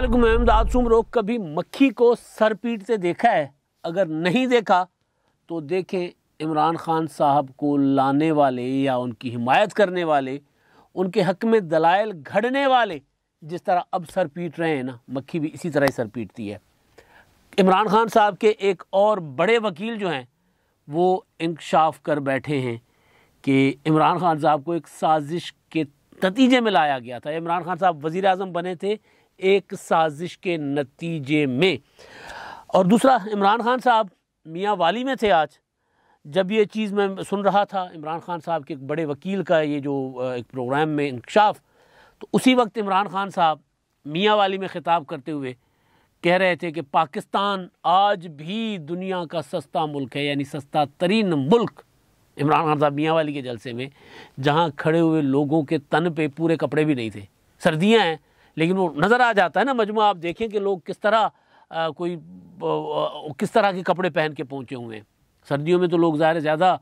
वालेकुम अहमदाद रोग कभी मक्खी को सर पीटते देखा है अगर नहीं देखा तो देखें इमरान खान साहब को लाने वाले या उनकी हिमायत करने वाले उनके हक में दलाइल घड़ने वाले जिस तरह अब सर पीट रहे हैं ना मक्खी भी इसी तरह ही सर पीटती है इमरान खान साहब के एक और बड़े वकील जो हैं वो इंकशाफ कर बैठे हैं कि इमरान खान साहब को एक साजिश के नतीजे में लाया गया था इमरान खान साहब वज़ी अजम बने थे एक साजिश के नतीजे में और दूसरा इमरान खान साहब मियाँ वाली में थे आज जब ये चीज़ मैं सुन रहा था इमरान खान साहब के एक बड़े वकील का ये जो एक प्रोग्राम में इंकशाफ तो उसी वक्त इमरान खान साहब मियाँ वाली में ख़िताब करते हुए कह रहे थे कि पाकिस्तान आज भी दुनिया का सस्ता मुल्क है यानी सस्ता तरीन मुल्क इमरान खान साहब मियाँ वाली के जलसे में जहाँ खड़े हुए लोगों के तन पे पूरे कपड़े भी नहीं थे सर्दियाँ हैं लेकिन वो नज़र आ जाता है ना मजमू आप देखें कि लोग किस तरह आ, कोई आ, किस तरह के कपड़े पहन के पहुँचे हुए हैं सर्दियों में तो लोग ज़ाहिर ज़्यादा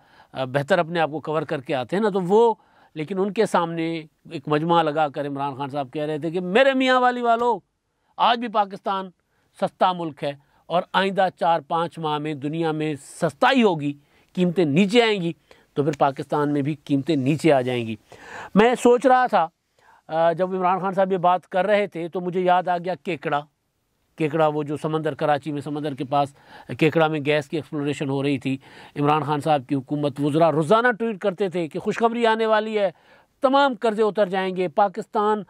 बेहतर अपने आप को कवर करके आते हैं ना तो वो लेकिन उनके सामने एक मजमा लगा कर इमरान खान साहब कह रहे थे कि मेरे मियाँ वाली वालों आज भी पाकिस्तान सस्ता मुल्क है और आइंदा चार पाँच माह में दुनिया में सस्ता ही होगी कीमतें नीचे आएंगी तो फिर पाकिस्तान में भी कीमतें नीचे आ जाएंगी मैं सोच रहा था जब इमरान खान साहब ये बात कर रहे थे तो मुझे याद आ गया केकड़ा केकड़ा वो जो समंदर कराची में समंदर के पास केकड़ा में गैस की एक्सप्लोरेशन हो रही थी इमरान खान साहब की हुकूमत वज़रा रोज़ाना ट्वीट करते थे कि खुशखबरी आने वाली है तमाम कर्जे उतर जाएंगे पाकिस्तान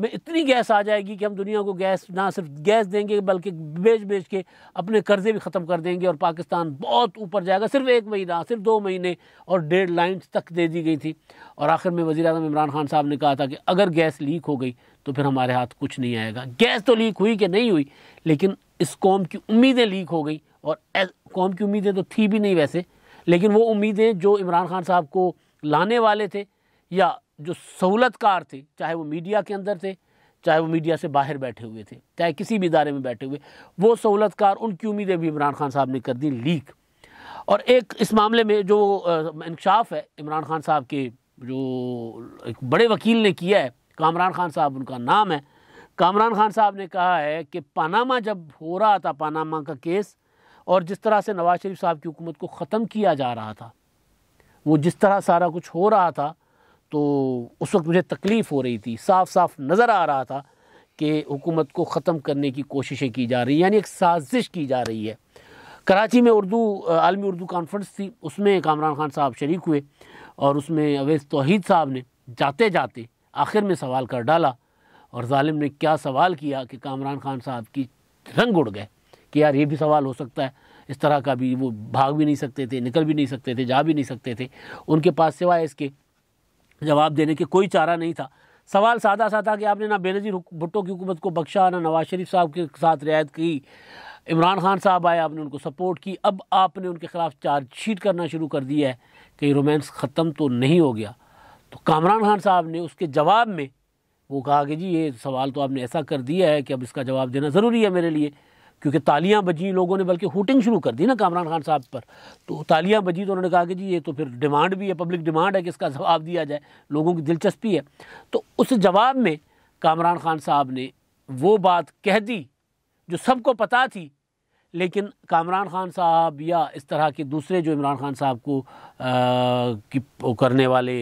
में इतनी गैस आ जाएगी कि हम दुनिया को गैस ना सिर्फ गैस देंगे बल्कि बेच बेच के अपने कर्जे भी ख़त्म कर देंगे और पाकिस्तान बहुत ऊपर जाएगा सिर्फ एक महीना सिर्फ दो महीने और डेढ़ लाइन तक दे दी गई थी और आखिर में वजी अजम इमरान खान साहब ने कहा था कि अगर गैस लीक हो गई तो फिर हमारे हाथ कुछ नहीं आएगा गैस तो लीक हुई कि नहीं हुई लेकिन इस कौम की उम्मीदें लीक हो गई और कौम की उम्मीदें तो थी भी नहीं वैसे लेकिन वो उम्मीदें जो इमरान खान साहब को लाने वाले थे या जो सहूलतकार थे चाहे वो मीडिया के अंदर थे चाहे वो मीडिया से बाहर बैठे हुए थे चाहे किसी भी इदारे में बैठे हुए वो सहूलतकार उनकी उम्मीदें भी इमरान खान साहब ने कर दी लीक और एक इस मामले में जो इंकशाफ है इमरान खान साहब के जो एक बड़े वकील ने किया है कामरान खान साहब उनका नाम है कामरान खान साहब ने कहा है कि पानामा जब हो रहा था पानामा का केस और जिस तरह से नवाज शरीफ साहब की हुकूमत को ख़त्म किया जा रहा था वो जिस तरह सारा कुछ हो रहा था तो उस वक्त मुझे तकलीफ़ हो रही थी साफ साफ नज़र आ रहा था कि हुकूमत को ख़त्म करने की कोशिशें की जा रही हैं यानी एक साजिश की जा रही है कराची में उर्दू आलमी उर्दू कॉन्फ्रेंस थी उसमें कामरान खान साहब शरीक हुए और उसमें अवैध तोहीद साहब ने जाते जाते आखिर में सवाल कर डाला और ालिम ने क्या सवाल किया कि कामरान खान साहब की रंग उड़ गए कि यार ये भी सवाल हो सकता है इस तरह का भी वो भाग भी नहीं सकते थे निकल भी नहीं सकते थे जा भी नहीं सकते थे उनके पास सिवाय इसके जवाब देने के कोई चारा नहीं था सवाल सादा सा था कि आपने ना बेनजीर भुट्टो की हुकूमत को बख्शा ना नवाज शरीफ साहब के साथ रियायत की इमरान खान साहब आए आपने उनको सपोर्ट की अब आपने उनके ख़िलाफ़ चार्जशीट करना शुरू कर दिया है कि रोमांस ख़त्म तो नहीं हो गया तो कामरान खान साहब ने उसके जवाब में वो कहा कि जी ये सवाल तो आपने ऐसा कर दिया है कि अब इसका जवाब देना ज़रूरी है मेरे लिए क्योंकि तालियां बजी लोगों ने बल्कि हुटिंग शुरू कर दी ना कामरान खान साहब पर तो तालियां बजी तो उन्होंने कहा कि जी ये तो फिर डिमांड भी है पब्लिक डिमांड है कि इसका जवाब दिया जाए लोगों की दिलचस्पी है तो उस जवाब में कामरान खान साहब ने वो बात कह दी जो सबको पता थी लेकिन कामरान खान साहब या इस तरह के दूसरे जो इमरान खान साहब को आ, करने वाले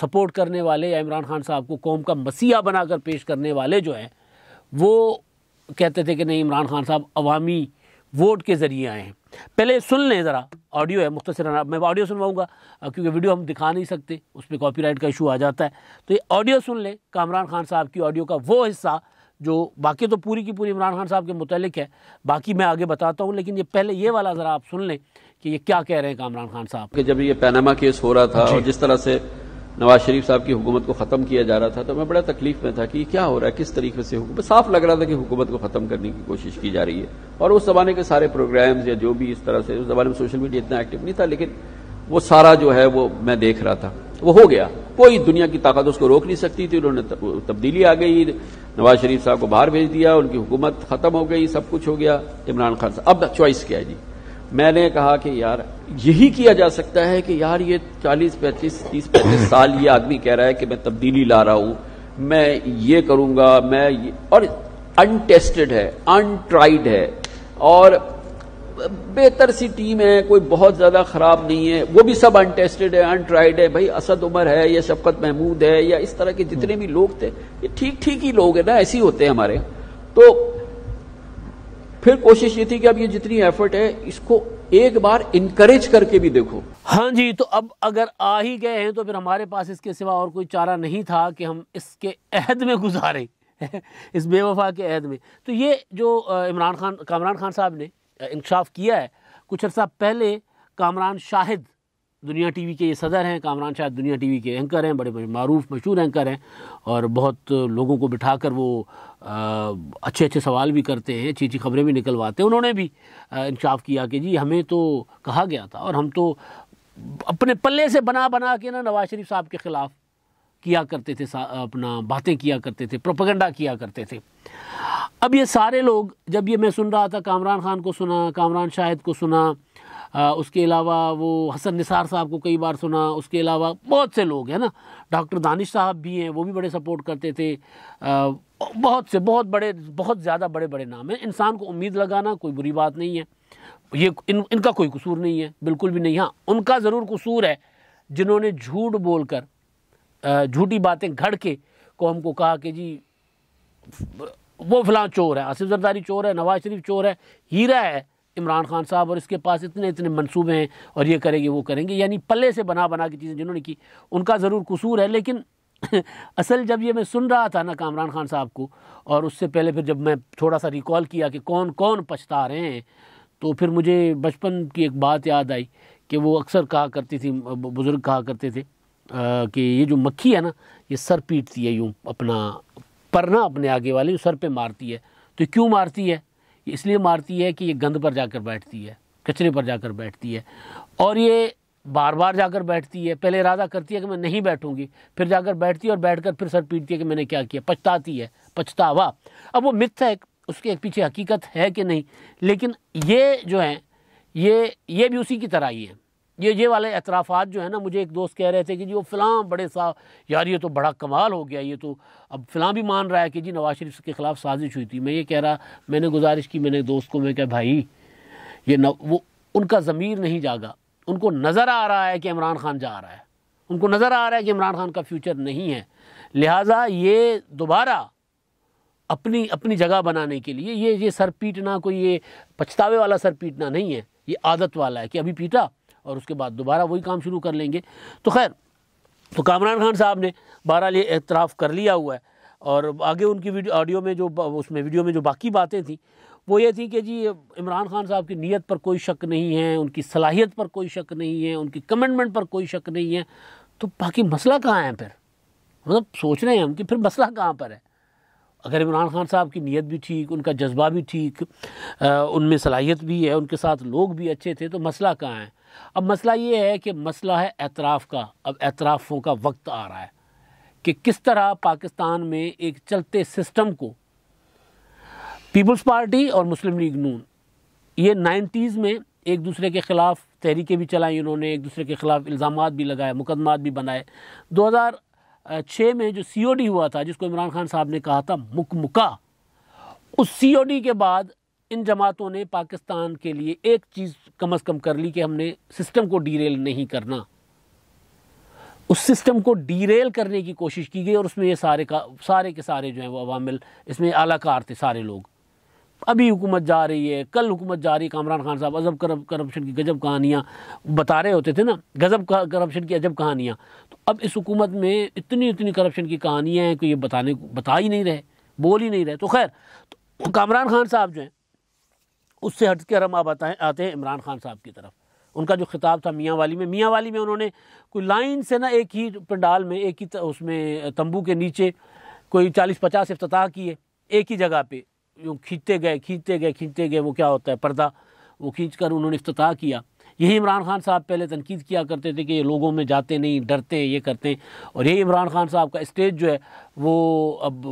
सपोर्ट करने वाले या इमरान खान साहब को कौम का मसीहा बनाकर पेश करने वाले जो हैं वो कहते थे कि नहीं इमरान खान साहब अवामी वोट के ज़रिए आए हैं पहले सुन लें ज़रा ऑडियो है मुख्तर मैं ऑडियो सुनवाऊँगा क्योंकि वीडियो हम दिखा नहीं सकते उस पर राइट का इशू आ जाता है तो ये ऑडियो सुन लें कामरान खान साहब की ऑडियो का वो हिस्सा जो बाकी तो पूरी की पूरी इमरान खान साहब के मुतलिक है बाकी मैं आगे बताता हूँ लेकिन ये पहले ये वाला ज़रा आप सुन लें कि ये क्या कह रहे हैं कामरान खान साहब कि जब ये पैनामा केस हो रहा था और जिस तरह से नवाज शरीफ साहब की हुकूमत को ख़त्म किया जा रहा था तो मैं बड़ा तकलीफ में था कि क्या हो रहा है किस तरीके से हुकूमत साफ लग रहा था कि हुकूमत को ख़त्म करने की कोशिश की जा रही है और उस ज़माने के सारे प्रोग्राम्स या जो भी इस तरह से उस ज़माने में सोशल मीडिया इतना एक्टिव नहीं था लेकिन वो सारा जो है वो मैं देख रहा था वो हो गया कोई दुनिया की ताकत उसको रोक नहीं सकती थी उन्होंने तब्दीली आ गई नवाज शरीफ साहब को बाहर भेज दिया उनकी हुकूमत ख़त्म हो गई सब कुछ हो गया इमरान खान साहब अब चॉइस क्या है जी मैंने कहा कि यार यही किया जा सकता है कि यार ये 40 पैंतीस तीस पैंतीस साल ये आदमी कह रहा है कि मैं तब्दीली ला रहा हूं मैं ये करूंगा मैं ये, और अनटेस्टेड है अनट्राइड है और बेहतर सी टीम है कोई बहुत ज्यादा खराब नहीं है वो भी सब अनटेस्टेड है अनट्राइड है भाई असद उमर है या शफकत महमूद है या इस तरह के जितने भी लोग थे ये ठीक ठीक ही लोग हैं ना ऐसे ही होते हैं हमारे तो फिर कोशिश ये थी कि अब ये जितनी एफर्ट है इसको एक बार इनकरेज करके भी देखो हाँ जी तो अब अगर आ ही गए हैं तो फिर हमारे पास इसके सिवा और कोई चारा नहीं था कि हम इसके अहद में गुजारें इस बेवफा के अहद में तो ये जो इमरान खान कामरान खान साहब ने इंकशाफ किया है कुछ अर्सा पहले कामरान शाहिद दुनिया टीवी के ये सदर हैं कामरान शाह दुनिया टीवी के एंकर हैं बड़े मरूफ मशहूर एंकर हैं और बहुत लोगों को बिठा कर वो आ, अच्छे अच्छे सवाल भी करते हैं अच्छी अच्छी खबरें भी निकलवाते हैं उन्होंने भी इंशाफ किया कि जी हमें तो कहा गया था और हम तो अपने पल्ले से बना बना के ना नवाज शरीफ साहब के ख़िलाफ़ किया करते थे अपना बातें किया करते थे प्रोपगंडा किया करते थे अब ये सारे लोग जब ये मैं सुन रहा था कामरान खान को सुना कामरान शाहिद को सुना आ, उसके अलावा वो हसन निसार साहब को कई बार सुना उसके अलावा बहुत से लोग हैं ना डॉक्टर दानिश साहब भी हैं वो भी बड़े सपोर्ट करते थे आ, बहुत से बहुत बड़े बहुत ज़्यादा बड़े बड़े नाम हैं इंसान को उम्मीद लगाना कोई बुरी बात नहीं है ये इन इनका कोई कसूर नहीं है बिल्कुल भी नहीं हाँ उनका ज़रूर कसूर है जिन्होंने झूठ बोल झूठी बातें घड़ के कौम को कहा कि जी वो फ़िलहाल चोर है आसिफ जरदारी चोर है नवाज शरीफ चोर है हीरा है इमरान खान साहब और इसके पास इतने इतने मनसूबे हैं और ये करेंगे वो करेंगे यानी पल्ले से बना बना की चीज़ें जिन्होंने की उनका ज़रूर कसूर है लेकिन असल जब ये मैं सुन रहा था ना कामरान खान साहब को और उससे पहले फिर जब मैं थोड़ा सा रिकॉल किया कि कौन कौन पछता रहे हैं तो फिर मुझे बचपन की एक बात याद आई कि वो अक्सर कहा करती थी बुज़ुर्ग कहा करते थे आ, कि ये जो मक्खी है ना ये सर पीटती है यूँ अपना पर ना अपने आगे वाले सर पे मारती है तो क्यों मारती है इसलिए मारती है कि ये गंद पर जाकर बैठती है कचरे पर जाकर बैठती है और ये बार बार जाकर बैठती है पहले इरादा करती है कि मैं नहीं बैठूंगी फिर जाकर बैठती है और बैठकर फिर सर पीटती है कि मैंने क्या किया पछताती है पछतावा अब वो मिथ है उसके एक पीछे हकीकत है कि नहीं लेकिन ये जो है ये ये भी उसी की तरह ही है ये ये वाले एतराफ़ात जो है ना मुझे एक दोस्त कह रहे थे कि जी वो फ़िलाँ बड़े साहब यार ये तो बड़ा कमाल हो गया ये तो अब फ़िलाँ भी मान रहा है कि जी नवाज शरीफ के ख़िलाफ़ साजिश हुई थी मैं ये कह रहा मैंने गुजारिश की मैंने दोस्त को मैं कह भाई ये न वो उनका ज़मीर नहीं जागा उनको नज़र आ रहा है कि इमरान खान जा रहा है उनको नज़र आ रहा है कि इमरान खान का फ्यूचर नहीं है लिहाजा ये दोबारा अपनी अपनी जगह बनाने के लिए ये ये सर पीटना कोई ये पछतावे वाला सर पीटना नहीं है ये आदत वाला है कि अभी पीटा और उसके बाद दोबारा वही काम शुरू कर लेंगे तो खैर तो कामरान खान साहब ने बहरहाल ये एतराफ़ कर लिया हुआ है और आगे उनकी वीडियो ऑडियो में जो उसमें वीडियो में जो बाकी बातें थी वो ये थी कि जी इमरान खान साहब की नीयत पर कोई शक नहीं है उनकी सलाहियत पर कोई शक नहीं है उनकी कमिटमेंट पर कोई शक नहीं है तो बाकी मसला कहाँ है फिर मतलब सोच रहे हैं हम कि फिर मसला कहाँ पर है अगर इमरान खान साहब की नीयत भी ठीक उनका जज्बा भी ठीक उनमें सलाहियत भी है उनके साथ लोग भी अच्छे थे तो मसला कहाँ है अब मसला ये है कि मसला है एतराफ़ का अब एतराफ़ों का वक्त आ रहा है कि किस तरह पाकिस्तान में एक चलते सिस्टम को पीपल्स पार्टी और मुस्लिम लीग नून ये नाइन्टीज़ में एक दूसरे के ख़िलाफ़ तहरीकें भी चलाई इन्होंने एक दूसरे के ख़िलाफ़ इल्ज़ाम भी लगाए मुकदमात भी बनाए 2006 में जो सीओडी हुआ था जिसको इमरान खान साहब ने कहा था मुकमुका उस सीओडी के बाद इन जमातों ने पाकिस्तान के लिए एक चीज़ कम अज़ कम कर ली कि हमने सिस्टम को डीरेल नहीं करना उस सिस्टम को डीरेल करने की कोशिश की गई और उसमें ये सारे का सारे के सारे जो हैं वो अवामिल इसमें आलाकार थे सारे लोग अभी हुकूमत जा रही है कल हुकूमत जा रही है कामरान खान साहब अजब करप करप्शन की गजब कहानियाँ बता रहे होते थे ना गजब करप्शन की अजब कहानियाँ तो अब इस हुकूमत में इतनी इतनी करप्शन की कहानियाँ हैं कि ये बताने बता ही नहीं रहे बोल ही नहीं रहे तो खैर तो कामरान खान साहब जो हैं उससे हट कर हम अब आते आते हैं इमरान खान साहब की तरफ उनका जो खिताब था मियाँ वाली में मियाँ वाली में उन्होंने कोई लाइन से ना एक ही पंडाल में एक ही उसमें तंबू के नीचे कोई चालीस पचास अफ्ताह किए एक ही जगह पे यूँ खींचते गए खींचते गए खींचते गए वो क्या होता है पर्दा वो खींच कर उन्होंने अफ्ताह किया यही इमरान खान साहब पहले तनकीद किया करते थे कि ये लोगों में जाते नहीं डरते हैं ये करते हैं और यही इमरान खान साहब का स्टेज जो है वो अब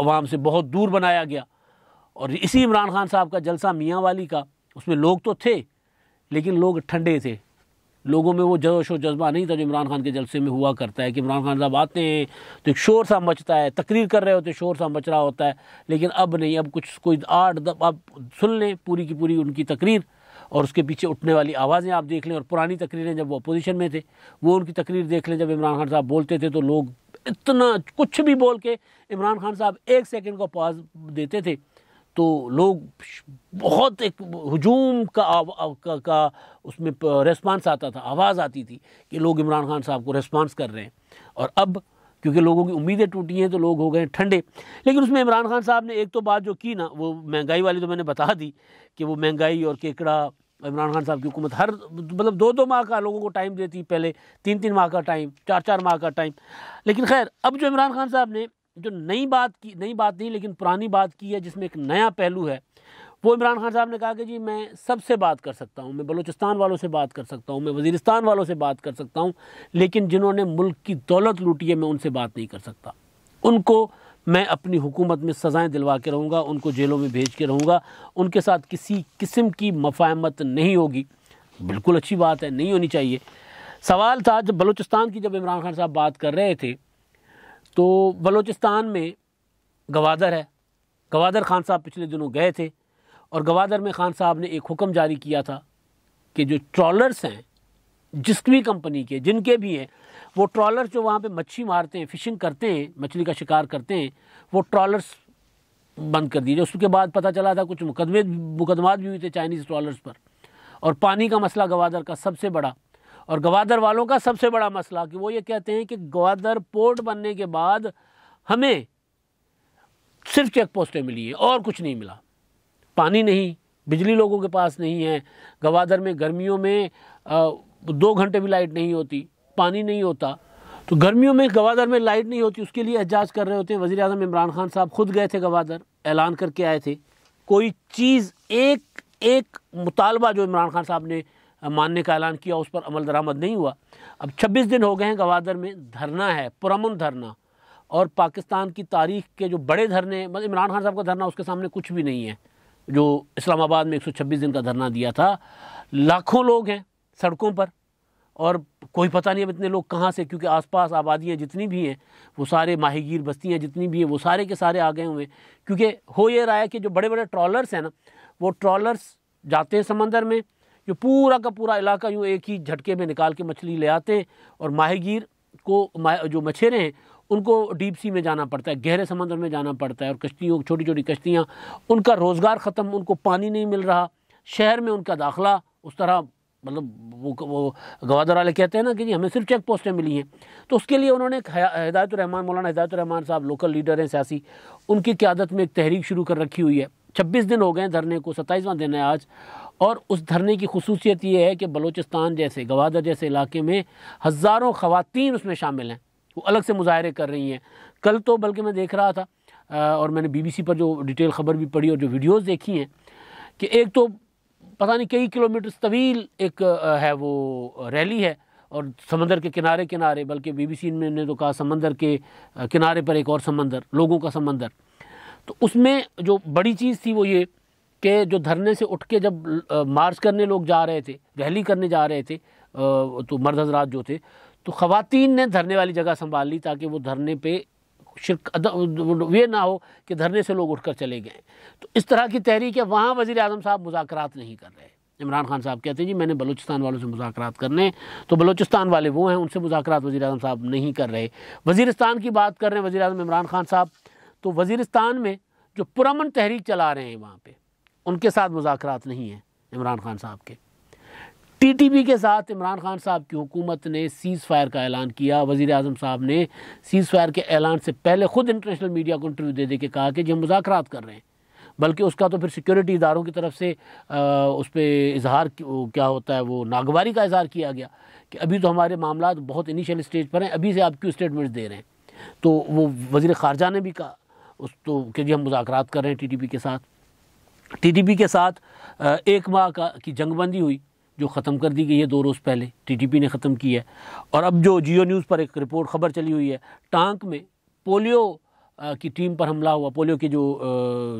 आवाम से बहुत दूर बनाया गया और इसी इमरान खान साहब का जलसा मियाँ वाली का उसमें लोग तो थे लेकिन लोग ठंडे थे लोगों में वो जोश और जज्बा नहीं था जो इमरान खान के जलसे में हुआ करता है कि इमरान खान साहब आते हैं तो एक शोर सा मचता है तकरीर कर रहे होते शोर सा मच रहा होता है लेकिन अब नहीं अब कुछ कोई आठ दब अब सुन लें पूरी की पूरी उनकी तकरीर और उसके पीछे उठने वाली आवाज़ें आप देख लें और पुरानी तकरीरें जब वो अपोजिशन में थे वो उनकी तकरीर देख लें जब इमरान खान साहब बोलते थे तो लोग इतना कुछ भी बोल के इमरान खान साहब एक सेकेंड को पॉज देते थे तो लोग बहुत एक हजूम का, का का उसमें रेस्पॉन्स आता था आवाज़ आती थी कि लोग इमरान खान साहब को रेस्पॉन्स कर रहे हैं और अब क्योंकि लोगों की उम्मीदें टूटी हैं तो लोग हो गए ठंडे लेकिन उसमें इमरान खान साहब ने एक तो बात जो की ना वो महंगाई वाली तो मैंने बता दी कि वो महंगाई और केकड़ा इमरान खान साहब की हुकूमत हर मतलब दो दो माह का लोगों को टाइम देती पहले तीन तीन माह का टाइम चार चार माह का टाइम लेकिन खैर अब जो इमरान खान साहब ने जो नई बात की नई बात नहीं लेकिन पुरानी बात की है जिसमें एक नया पहलू है वो इमरान खान साहब ने कहा कि जी मैं सबसे बात कर सकता हूँ मैं बलूचिस्तान वालों से बात कर सकता हूँ मैं वजीरिस्तान वालों से बात कर सकता हूँ लेकिन जिन्होंने मुल्क की दौलत लूटी है मैं उनसे बात नहीं कर सकता उनको मैं अपनी हुकूमत में सज़ाएं दिलवा के रहूँगा उनको जेलों में भेज के रहूँगा उनके साथ किसी किस्म की मफाहमत नहीं होगी बिल्कुल अच्छी बात है नहीं होनी चाहिए सवाल था जब बलूचिस्तान की जब इमरान खान साहब बात कर रहे थे तो बलोचिस्तान में गवादर है गवादर खान साहब पिछले दिनों गए थे और गवादर में खान साहब ने एक हुक्म जारी किया था कि जो ट्रॉलर्स हैं जिस भी कंपनी के जिनके भी हैं वो ट्रॉलर जो वहाँ पे मच्छी मारते हैं फिशिंग करते हैं मछली का शिकार करते हैं वो ट्रॉलर्स बंद कर दिए उसके बाद पता चला था कुछ मुकदमे मुकदमात भी हुए थे चाइनीज़ ट्रॉलर्स पर और पानी का मसला गवादर का सबसे बड़ा और गवादर वालों का सबसे बड़ा मसला कि वो ये कहते हैं कि गवादर पोर्ट बनने के बाद हमें सिर्फ चेक पोस्टें मिली हैं और कुछ नहीं मिला पानी नहीं बिजली लोगों के पास नहीं है गवादर में गर्मियों में दो घंटे भी लाइट नहीं होती पानी नहीं होता तो गर्मियों में गवादर में लाइट नहीं होती उसके लिए एजाज कर रहे होते हैं वज़ी अजम इमरान खान साहब खुद गए थे गवादर ऐलान करके आए थे कोई चीज़ एक एक मुतालबा जो इमरान खान साहब ने मानने का ऐलान किया उस पर अमल दरामद नहीं हुआ अब 26 दिन हो गए हैं गवादर में धरना है पुरमन धरना और पाकिस्तान की तारीख के जो बड़े धरने मतलब इमरान खान साहब का धरना उसके सामने कुछ भी नहीं है जो इस्लामाबाद में 126 दिन का धरना दिया था लाखों लोग हैं सड़कों पर और कोई पता नहीं अब इतने लोग कहाँ से क्योंकि आसपास आबादियाँ जितनी भी हैं वो सारे माहिगीर बस्तियाँ जितनी भी हैं वो सारे के सारे आ गए हुए हैं क्योंकि हो ये रहा है कि जो बड़े बड़े ट्रॉलर्स हैं ना वो ट्रॉलर्स जाते हैं समंदर में जो पूरा का पूरा इलाका यूँ एक ही झटके में निकाल के मछली ले आते हैं और माहिगीर को जो मछेरे हैं उनको डीप सी में जाना पड़ता है गहरे समंदर में जाना पड़ता है और कश्तियों छोटी छोटी कश्तियाँ उनका रोज़गार ख़त्म उनको पानी नहीं मिल रहा शहर में उनका दाखला उस तरह मतलब वो वो गवादर वाले कहते हैं ना कि जी हमें सिर्फ चेक पोस्टें मिली हैं तो उसके लिए उन्होंने हिदायत रहमान मौलाना हिदायत रहमान साहब लोकल लीडर हैं सियासी उनकी क्यादत में एक तहरीक शुरू कर रखी हुई है छब्बीस दिन हो गए धरने को सत्ताईसवां दिन है आज और उस धरने की खसूसियत ये है कि बलूचिस्तान जैसे गवादर जैसे इलाके में हज़ारों खातन उसमें शामिल हैं वो अलग से मुजाहरे कर रही हैं कल तो बल्कि मैं देख रहा था और मैंने बीबीसी पर जो डिटेल ख़बर भी पढ़ी और जो वीडियोज़ देखी हैं कि एक तो पता नहीं कई किलोमीटर तवील एक है वो रैली है और समंदर के किनारे किनारे बल्कि बीबीसी ने तो कहा समंदर के किनारे पर एक और समंदर लोगों का समंदर तो उसमें जो बड़ी चीज़ थी वो ये के जो धरने से उठ के जब मार्च करने लोग जा रहे थे रैली करने जा रहे थे तो मर्द हजरात जो थे तो ख़वान ने धरने वाली जगह संभाल ली ताकि वो धरने पे शिरक ये ना हो कि धरने से लोग उठकर चले गए तो इस तरह की तहरीक है वहाँ वज़ी अजम साहब मुजाकर नहीं कर रहे इमरान खान साहब कहते हैं जी मैंने बलूचिस्तान वालों से मुजाकर करने तो बलूचिस्तान वाले वो हैं उनसे मुजाकर वज़ी अजम साहब नहीं कर रहे वजीरस्तान की बात कर रहे हैं वज़ी अजम इमरान खान साहब तो वजीरस्तान में जो पुरमन तहरीक चला रहे हैं वहाँ पर उनके साथ मुजाकर नहीं हैं इमरान खान साहब के टीटीपी के साथ इमरान खान साहब की हुकूमत ने सीज़ फायर का ऐलान किया वज़ी अजम साहब ने सीज़ फायर के ऐलान से पहले ख़ुद इंटरनेशनल मीडिया को इंटरव्यू दे दे के कहा कि जो हम कर रहे हैं बल्कि उसका तो फिर सिक्योरिटी इदारों की तरफ से आ, उस पर इजहार क्या होता है वो नागवारी का इजहार किया गया कि अभी तो हमारे मामला बहुत इनिशियल स्टेज पर हैं अभी से आप क्यों स्टेटमेंट्स दे रहे हैं तो वो वज़ी ख़ारजा ने भी कहा उस तो कि जी हम मुजाकर कर रहे हैं टी के साथ टीटीपी के साथ एक माह का की जंगबंदी हुई जो ख़त्म कर दी गई है दो रोज़ पहले टीटीपी ने ख़त्म की है और अब जो जियो न्यूज़ पर एक रिपोर्ट खबर चली हुई है टांक में पोलियो की टीम पर हमला हुआ पोलियो की जो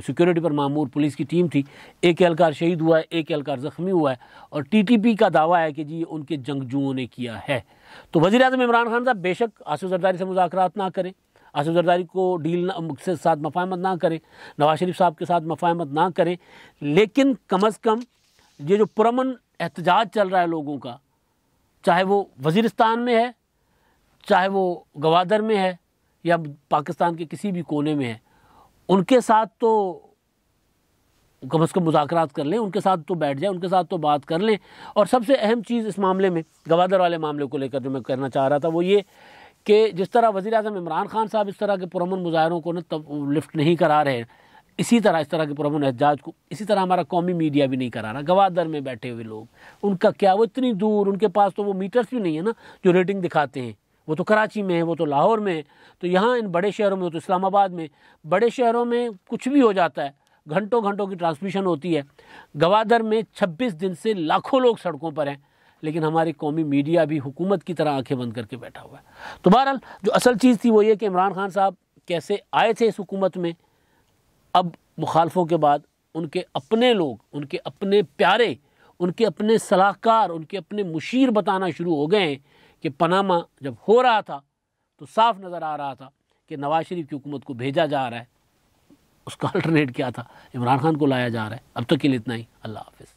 सिक्योरिटी पर मामूर पुलिस की टीम थी एक एहलकार शहीद हुआ है एक एहलकार ज़ख्मी हुआ है और टीटीपी का दावा है कि जी उनके जंगजुओं ने किया है तो वजी अजम इमरान खान साहब बेशक आसिफ जरदारी से मुजाक ना करें आसिफ जरदारी को डील से साथ मफाहमत ना करें नवाज शरीफ साहब के साथ मफाहमत ना करें लेकिन कम अज़ कम ये जो पुरमन एहतजाज चल रहा है लोगों का चाहे वो वजीरस्तान में है चाहे वो गवादर में है या पाकिस्तान के किसी भी कोने में है उनके साथ तो कम अज़ कम मुजाकर कर लें उनके साथ तो बैठ जाए उनके साथ तो बात कर लें और सबसे अहम चीज़ इस मामले में गवादर वाले मामले को लेकर जो मैं कहना चाह रहा था वो ये कि जिस तरह वज़ी अजम इमरान खान साहब इस तरह के पुरमन मुजाहरों को ना लिफ्ट नहीं करा रहे इसी तरह इस तरह के पुरमन एहजाज को इसी तरह हमारा कौमी मीडिया भी नहीं करा रहा गवादर में बैठे हुए लोग उनका क्या वो इतनी दूर उनके पास तो वो मीटर्स भी नहीं है ना जो रेटिंग दिखाते हैं वो तो कराची में है वो तो लाहौर में है तो यहाँ इन बड़े शहरों में तो इस्लामाबाद में बड़े शहरों में कुछ भी हो जाता है घंटों घंटों की ट्रांसमिशन होती है गवादर में 26 दिन से लाखों लोग सड़कों पर हैं लेकिन हमारी कौमी मीडिया भी हुकूमत की तरह आंखें बंद करके बैठा हुआ है तो बहरहाल जो असल चीज़ थी वो ये कि इमरान खान साहब कैसे आए थे इस हुकूमत में अब मुखालफों के बाद उनके अपने लोग उनके अपने प्यारे उनके अपने सलाहकार उनके अपने मुशीर बताना शुरू हो गए हैं कि पनामा जब हो रहा था तो साफ नज़र आ रहा था कि नवाज शरीफ की हुकूमत को भेजा जा रहा है उसका अल्टरनेट क्या था इमरान खान को लाया जा रहा है अब तक तो के लिए इतना ही अल्लाह हाफिज़